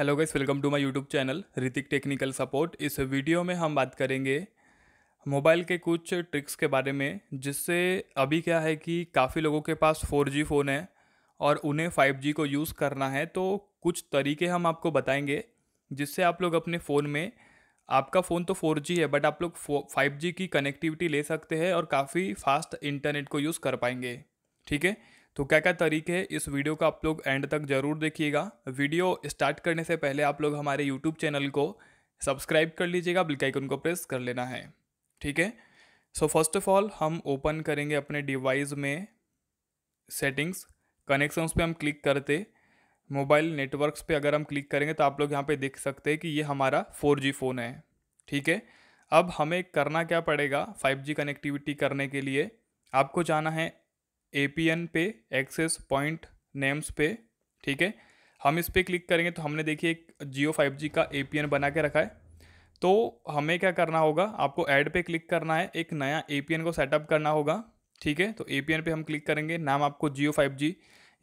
hello guys welcome to my YouTube channel Hritik technical support इस video में हम बात करेंगे मोबाइल के कुछ ट्रिक्स के बारे में जिससे अभी क्या है कि काफ़ी लोगों के पास 4G फ़ोन है और उन्हें 5G को यूज़ करना है तो कुछ तरीके हम आपको बताएंगे जिससे आप लोग अपने फ़ोन में आपका फ़ोन तो 4G है बट आप लोग फाइव की कनेक्टिविटी ले सकते हैं और काफ़ी फास्ट इंटरनेट को यूज़ कर पाएंगे ठीक है तो क्या क्या तरीके हैं इस वीडियो को आप लोग एंड तक ज़रूर देखिएगा वीडियो स्टार्ट करने से पहले आप लोग हमारे यूट्यूब चैनल को सब्सक्राइब कर लीजिएगा बिल्कुल आइकन को प्रेस कर लेना है ठीक है सो फर्स्ट ऑफ ऑल हम ओपन करेंगे अपने डिवाइस में सेटिंग्स कनेक्शंस पे हम क्लिक करते मोबाइल नेटवर्क्स पे अगर हम क्लिक करेंगे तो आप लोग यहाँ पे देख सकते हैं कि ये हमारा 4G फ़ोन है ठीक है अब हमें करना क्या पड़ेगा 5G कनेक्टिविटी करने के लिए आपको जाना है एन पे एक्सेस पॉइंट नेम्स पे ठीक है हम इस पर क्लिक करेंगे तो हमने देखिए एक जियो फाइव जी का ए बना के रखा है तो हमें क्या करना होगा आपको ऐड पे क्लिक करना है एक नया ए को सेटअप करना होगा ठीक है तो ए पे हम क्लिक करेंगे नाम आपको जियो फाइव जी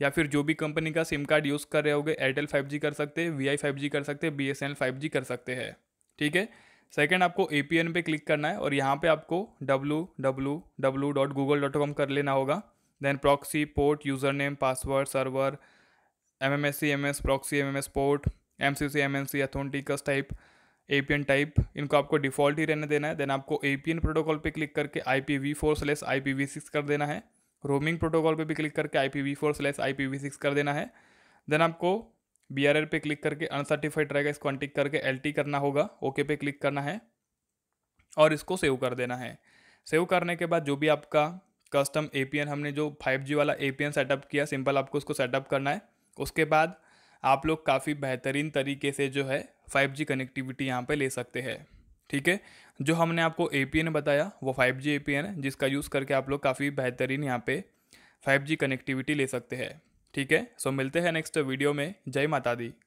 या फिर जो भी कंपनी का सिम कार्ड यूज़ कर रहे होगे एयरटेल फाइव जी कर सकते हैं वी आई फाइव जी कर सकते हैं B S N L five G कर सकते हैं ठीक है सेकेंड आपको ए पी एन पर क्लिक करना है और यहाँ पर आपको W W W dot Google dot com कर लेना होगा then port user name password server M M S C M S proxy M M S port M C C M M C APN type A P N type इनको आपको default ही रहने देना है then आपको A P N protocol पर click करके I P V four slash I P V six कर देना है रोमिंग प्रोटोकॉल पर भी क्लिक करके I P V four slash I P V six कर देना है देन आपको बी आर पे क्लिक करके अनसर्टिफाइड रहेगा इसको अनटिक करके एल टी करना होगा ओके पे क्लिक करना है और इसको सेव कर देना है सेव करने के बाद जो भी आपका कस्टम ए हमने जो फाइव जी वाला ए सेटअप किया सिंपल आपको उसको सेटअप करना है उसके बाद आप लोग काफ़ी बेहतरीन तरीके से जो है 5G कनेक्टिविटी यहाँ पे ले सकते हैं ठीक है जो हमने आपको ए बताया वो 5G ए है जिसका यूज़ करके आप लोग काफ़ी बेहतरीन यहाँ पे 5G कनेक्टिविटी ले सकते हैं ठीक है सो मिलते हैं नेक्स्ट वीडियो में जय माता दी